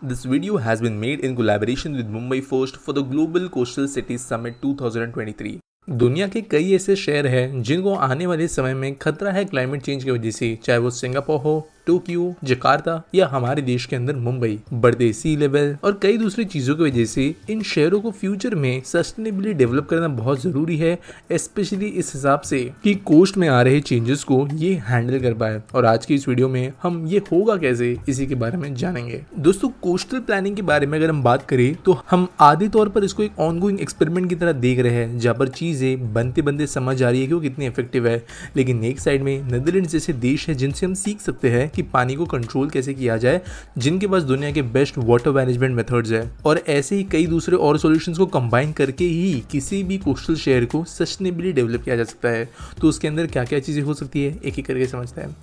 This video has been made in collaboration with Mumbai Forest for the Global Coastal Cities Summit 2023. दुनिया के कई ऐसे शहर हैं जिनको आने वाले समय में खतरा है क्लाइमेट चेंज की वजह से चाहे वो सिंगापुर हो टोक्यो जकार्ता या हमारे देश के अंदर मुंबई बढ़ते सी लेवल और कई दूसरी चीजों की वजह से इन शहरों को फ्यूचर में सस्टेनेबली डेवलप करना बहुत जरूरी है स्पेशली इस हिसाब से कि कोस्ट में आ रहे चेंजेस को ये हैंडल कर पाए और आज की इस वीडियो में हम ये होगा कैसे इसी के बारे में जानेंगे दोस्तों कोस्टल प्लानिंग के बारे में अगर हम बात करें तो हम आधे तौर पर इसको एक ऑनगोइंग एक्सपेरिमेंट की तरह देख रहे हैं जहाँ पर चीजें बनते बनते समझ आ रही है कि वो कितनी इफेक्टिव है लेकिन एक साइड में नेदरलैंड जैसे देश है जिनसे हम सीख सकते हैं कि पानी को कंट्रोल कैसे किया जाए जिनके पास दुनिया के बेस्ट वाटर मैनेजमेंट मेथड्स है और ऐसे ही कई दूसरे और सोल्यूशन को कंबाइन करके ही किसी भी कोस्टल शहर को सस्टेनेबली डेवलप किया जा सकता है तो उसके अंदर क्या क्या चीज़ें हो सकती है एक एक करके समझते हैं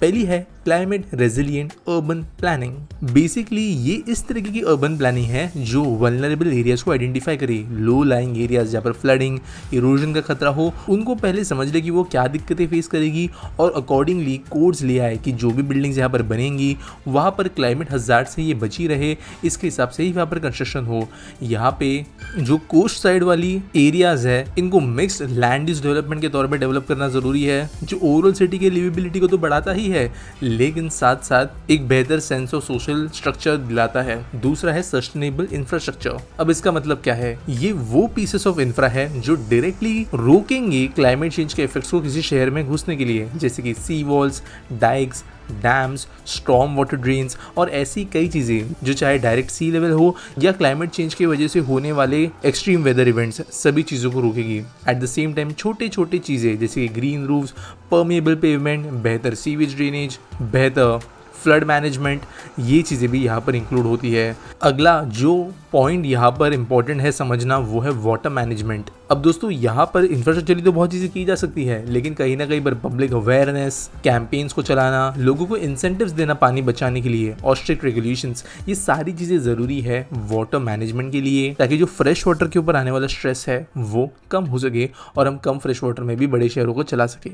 पहली है climate resilient urban planning basically ये इस तरीके की अर्बन प्लानिंग है जो वनरेबल एरियाज को आइडेंटिफाई करे लो लाइंग एरियाज जहाँ पर फ्लडिंग इरोजन का खतरा हो उनको पहले समझ ले कि वो क्या दिक्कतें फेस करेगी और अकॉर्डिंगली कोर्स ले आए कि जो भी बिल्डिंग्स यहाँ पर बनेंगी वहाँ पर क्लाइमेट हजार से ये बची रहे इसके हिसाब से ही वहाँ पर कंस्ट्रक्शन हो यहाँ पे जो कोस्ट साइड वाली एरियाज है इनको मिक्स लैंड डेवलपमेंट के तौर पर डेवलप करना जरूरी है जो ओवरऑल सिटी के लिविबिलिटी को तो बढ़ा बनाता ही है लेकिन साथ साथ एक बेहतर सेंस ऑफ सोशल स्ट्रक्चर दिलाता है दूसरा है सस्टेनेबल इंफ्रास्ट्रक्चर अब इसका मतलब क्या है ये वो पीसेस ऑफ इंफ्रा है जो डायरेक्टली रोकेंगे क्लाइमेट चेंज के इफेक्ट्स को किसी शहर में घुसने के लिए जैसे कि sea walls dikes dams storm water drains और ऐसी कई चीज़ें जो चाहे डायरेक्ट सी लेवल हो या क्लाइमेट चेंज की वजह से होने वाले एक्सट्रीम वेदर इवेंट्स सभी चीज़ों को रोकेगी एट द सेम टाइम छोटे छोटे चीज़ें जैसे ग्रीन रूफ्स परमेबल पेवमेंट बेहतर सीवेज ड्रेनेज बेहतर फ्लड मैनेजमेंट ये चीज़ें भी यहाँ पर इंक्लूड होती है अगला जो पॉइंट यहाँ पर इंपॉर्टेंट है समझना वो है वाटर मैनेजमेंट अब दोस्तों यहाँ पर इंफ्रास्ट्रक्चरली तो बहुत चीज़ें की जा सकती है लेकिन कहीं ना कहीं पर पब्लिक अवेयरनेस कैंपेन्स को चलाना लोगों को इंसेंटिव्स देना पानी बचाने के लिए और स्ट्रिक्ट रेगुलेशन ये सारी चीज़ें ज़रूरी है वाटर मैनेजमेंट के लिए ताकि जो फ्रेश वाटर के ऊपर आने वाला स्ट्रेस है वो कम हो सके और हम कम फ्रेश वाटर में भी बड़े शहरों को चला सके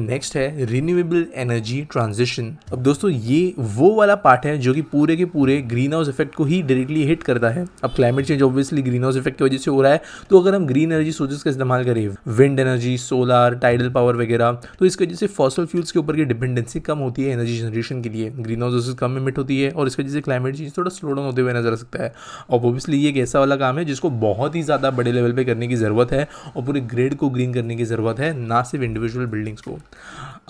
नेक्स्ट है रिन्यूएबल एनर्जी ट्रांजिशन अब दोस्तों ये वो वाला पार्ट है जो कि पूरे के पूरे ग्रीन हाउस इफेक्ट को ही डायरेक्टली हिट करता है है अब climate change obviously greenhouse effect की वजह से हो रहा है तो अगर हम ग्रीन एनर्जी सोर्सेज का इस्तेमाल करें wind energy solar tidal power वगैरह तो इसकी वजह से फॉसल फ्यूल्स के ऊपर की डिपेंडेंसी कम होती है एनर्जी जनरेशन के लिए ग्रीन हाउस सोर्सेज कम इमिट होती है और इसकी वजह से क्लाइमेट चेंज थोड़ा स्लो डाउन होते हुए नजर आ सकता है और ऑब्वियसली ये एक ऐसा वाला काम है जिसको बहुत ही ज़्यादा बड़े लेवल पर करने की ज़रूरत है और पूरे ग्रेड को ग्रीन करने की ज़रूरत है ना सिर्फ इंडिविजुअल बिल्डिंग्स को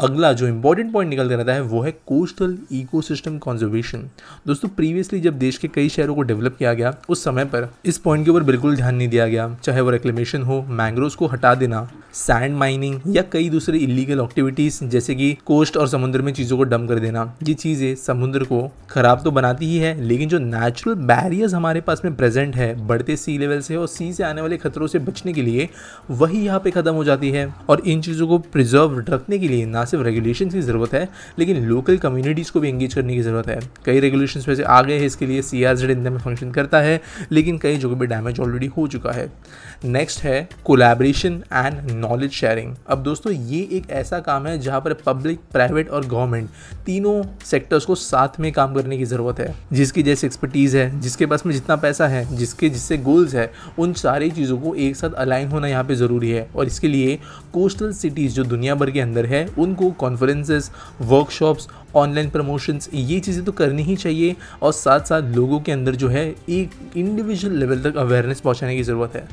अगला जो इंपॉर्टेंट पॉइंट निकल कर आता है वो है कोस्टल इकोसिस्टम कंजर्वेशन दोस्तों प्रीवियसली जब देश के कई शहरों को डेवलप किया गया उस समय पर इस पॉइंट के ऊपर बिल्कुल ध्यान नहीं दिया गया चाहे वो रिक्लेमेशन हो मैंग्रोव को हटा देना सैंड माइनिंग या कई दूसरे इलीगल एक्टिविटीज जैसे कि कोस्ट और समुद्र में चीज़ों को डम कर देना ये चीज़ें समुद्र को खराब तो बनाती ही है लेकिन जो नेचुरल बैरियर्स हमारे पास में प्रेजेंट है बढ़ते सी लेवल से और सी से आने वाले खतरों से बचने के लिए वही यहाँ पे ख़त्म हो जाती है और इन चीज़ों को प्रिजर्व रखने के लिए ना सिर्फ रेगुलेशन की ज़रूरत है लेकिन लोकल कम्युनिटीज़ को भी एंगेज करने की ज़रूरत है कई रेगुलेशन वैसे आ गए हैं इसके लिए सी आर जेड इंडिया में फंक्शन करता है लेकिन कई जगह पर डैमेज ऑलरेडी हो चुका है नेक्स्ट है कोलेब्रेशन एंड नॉलेज शेयरिंग अब दोस्तों ये एक ऐसा काम है जहाँ पर पब्लिक प्राइवेट और गवर्नमेंट तीनों सेक्टर्स को साथ में काम करने की ज़रूरत है जिसकी जैसे एक्सपर्टीज़ है जिसके पास में जितना पैसा है जिसके जिससे गोल्स है उन सारी चीज़ों को एक साथ अलाइन होना यहाँ पर ज़रूरी है और इसके लिए कोस्टल सिटीज़ जो दुनिया भर के अंदर है उनको कॉन्फ्रेंसेस वर्कशॉप्स ऑनलाइन प्रमोशंस ये चीज़ें तो करनी ही चाहिए और साथ साथ लोगों के अंदर जो है एक इंडिविजुअल लेवल तक अवेयरनेस पहुंचाने की ज़रूरत है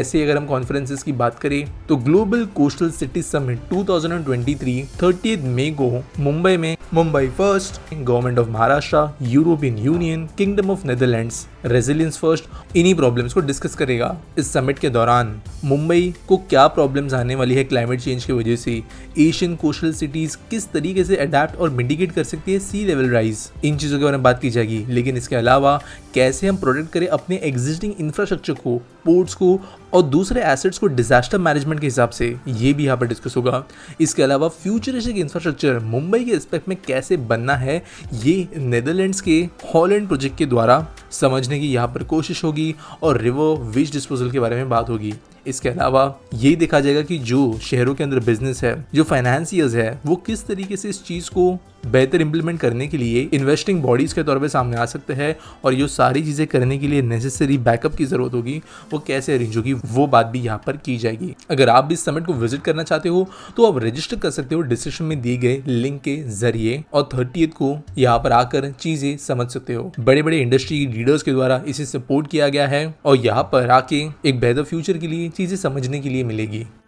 ऐसे अगर हम कॉन्फ्रेंसेस की बात करें तो ग्लोबल कोस्टल सिटी समिट 2023 30 मई को मुंबई में Mumbai first government of Maharashtra European union kingdom of Netherlands resilience first इन्हीं प्रॉब्लम्स को डिस्कस करेगा इस समिट के दौरान मुंबई को क्या प्रॉब्लम्स आने वाली है क्लाइमेट चेंज की वजह से एशियन कोस्टल सिटीज़ किस तरीके से अडेप्ट और इंडिकेट कर सकती है सी लेवल राइज इन चीज़ों के बारे में बात की जाएगी लेकिन इसके अलावा कैसे हम प्रोटेक्ट करें अपने एग्जिस्टिंग इंफ्रास्ट्रक्चर को पोर्ट्स को और दूसरे एसेट्स को डिजास्टर मैनेजमेंट के हिसाब से ये भी यहाँ पर डिस्कस होगा इसके अलावा फ्यूचरिस्टिक इंफ्रास्ट्रक्चर मुंबई के रिस्पेक्ट में कैसे बनना है ये नेदरलैंड्स के हॉलैंड प्रोजेक्ट के द्वारा समझने की यहाँ पर कोशिश होगी और रिवर विज डिस्पोजल के बारे में बात होगी इसके अलावा यही देखा जाएगा कि जो शहरों के अंदर बिजनेस है जो फाइनेंसियर्स है वो किस तरीके से इस चीज़ को बेहतर इंप्लीमेंट करने के लिए इन्वेस्टिंग बॉडीज़ के तौर पर सामने आ सकते हैं और ये सारी चीज़ें करने के लिए नेसेसरी बैकअप की ज़रूरत होगी वो कैसे अरेंज होगी वो बात भी यहाँ पर की जाएगी अगर आप भी इस समिट को विजिट करना चाहते हो तो आप रजिस्टर कर सकते हो डिस्क्रिप्शन में दिए गए लिंक के जरिए और थर्टी को यहाँ पर आकर चीज़ें समझ सकते हो बड़े बड़े इंडस्ट्री लीडर्स के द्वारा इसे सपोर्ट किया गया है और यहाँ पर आके एक बेहतर फ्यूचर के लिए चीज़ें समझने के लिए मिलेगी